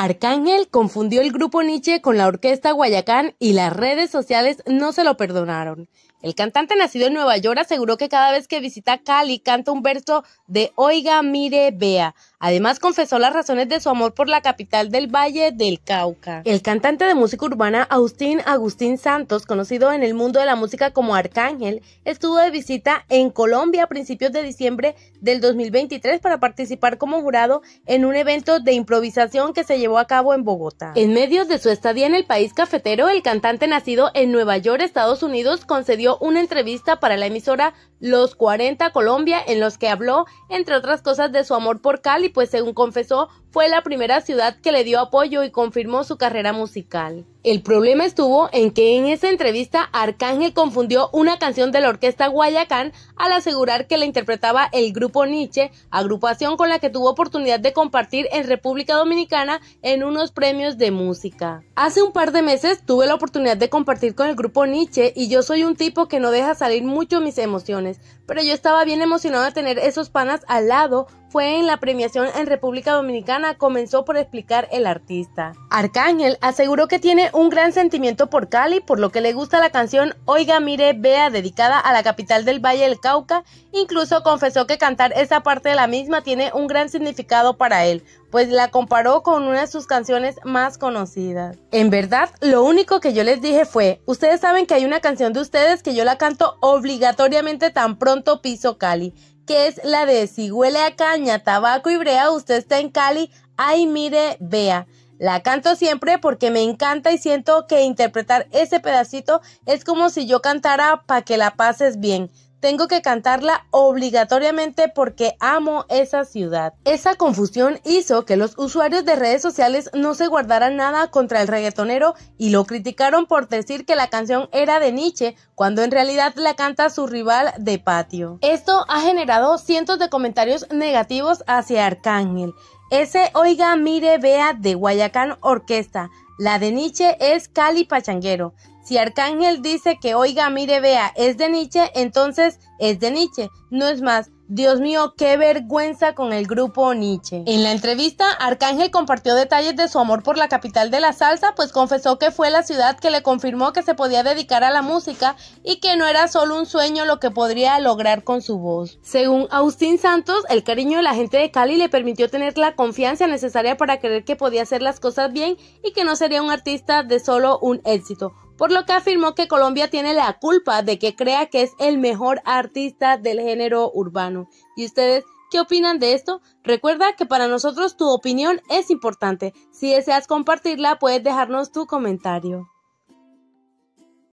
Arcángel confundió el grupo Nietzsche con la orquesta Guayacán y las redes sociales no se lo perdonaron. El cantante nacido en Nueva York aseguró que cada vez que visita Cali canta un verso de Oiga, mire, vea. Además confesó las razones de su amor por la capital del Valle del Cauca. El cantante de música urbana Agustín Agustín Santos, conocido en el mundo de la música como Arcángel, estuvo de visita en Colombia a principios de diciembre del 2023 para participar como jurado en un evento de improvisación que se llevó a cabo en Bogotá. En medio de su estadía en el país cafetero, el cantante nacido en Nueva York, Estados Unidos, concedió una entrevista para la emisora Los 40 Colombia en los que habló, entre otras cosas, de su amor por Cali, pues según confesó, fue la primera ciudad que le dio apoyo y confirmó su carrera musical. El problema estuvo en que en esa entrevista Arcángel confundió una canción de la orquesta Guayacán al asegurar que la interpretaba el grupo Nietzsche, agrupación con la que tuvo oportunidad de compartir en República Dominicana en unos premios de música. Hace un par de meses tuve la oportunidad de compartir con el grupo Nietzsche y yo soy un tipo que no deja salir mucho mis emociones, pero yo estaba bien emocionado de tener esos panas al lado fue en la premiación en República Dominicana, comenzó por explicar el artista. Arcángel aseguró que tiene un gran sentimiento por Cali, por lo que le gusta la canción Oiga, mire, vea, dedicada a la capital del Valle del Cauca. Incluso confesó que cantar esa parte de la misma tiene un gran significado para él, pues la comparó con una de sus canciones más conocidas. En verdad, lo único que yo les dije fue, ustedes saben que hay una canción de ustedes que yo la canto obligatoriamente tan pronto piso Cali que es la de si huele a caña, tabaco y brea, usted está en Cali, ay mire, vea. La canto siempre porque me encanta y siento que interpretar ese pedacito es como si yo cantara Pa' que la pases bien. Tengo que cantarla obligatoriamente porque amo esa ciudad. Esa confusión hizo que los usuarios de redes sociales no se guardaran nada contra el reggaetonero y lo criticaron por decir que la canción era de Nietzsche cuando en realidad la canta su rival de patio. Esto ha generado cientos de comentarios negativos hacia Arcángel. Ese Oiga Mire Vea de Guayacán Orquesta. La de Nietzsche es Cali Pachanguero. Si Arcángel dice que oiga, mire, vea, es de Nietzsche, entonces es de Nietzsche, no es más. Dios mío, qué vergüenza con el grupo Nietzsche. En la entrevista, Arcángel compartió detalles de su amor por la capital de la salsa, pues confesó que fue la ciudad que le confirmó que se podía dedicar a la música y que no era solo un sueño lo que podría lograr con su voz. Según Agustín Santos, el cariño de la gente de Cali le permitió tener la confianza necesaria para creer que podía hacer las cosas bien y que no sería un artista de solo un éxito por lo que afirmó que Colombia tiene la culpa de que crea que es el mejor artista del género urbano. ¿Y ustedes qué opinan de esto? Recuerda que para nosotros tu opinión es importante. Si deseas compartirla, puedes dejarnos tu comentario.